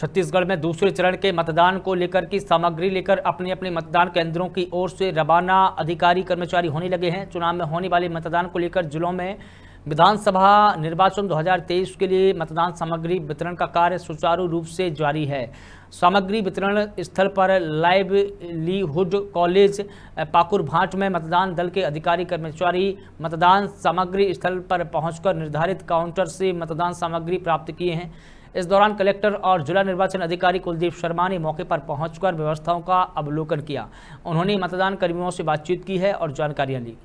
छत्तीसगढ़ में दूसरे चरण के मतदान को लेकर की सामग्री लेकर अपने अपने मतदान केंद्रों की ओर से रवाना अधिकारी कर्मचारी होने लगे हैं चुनाव में होने वाले मतदान को लेकर जिलों में विधानसभा निर्वाचन 2023 के लिए मतदान सामग्री वितरण का कार्य सुचारू रूप से जारी है सामग्री वितरण स्थल पर लीहुड कॉलेज पाकुर भाट में मतदान दल के अधिकारी कर्मचारी मतदान सामग्री स्थल पर पहुंचकर निर्धारित काउंटर से मतदान सामग्री प्राप्त किए हैं इस दौरान कलेक्टर और जिला निर्वाचन अधिकारी कुलदीप शर्मा ने मौके पर पहुंचकर व्यवस्थाओं का अवलोकन किया उन्होंने मतदान कर्मियों से बातचीत की है और जानकारियां ली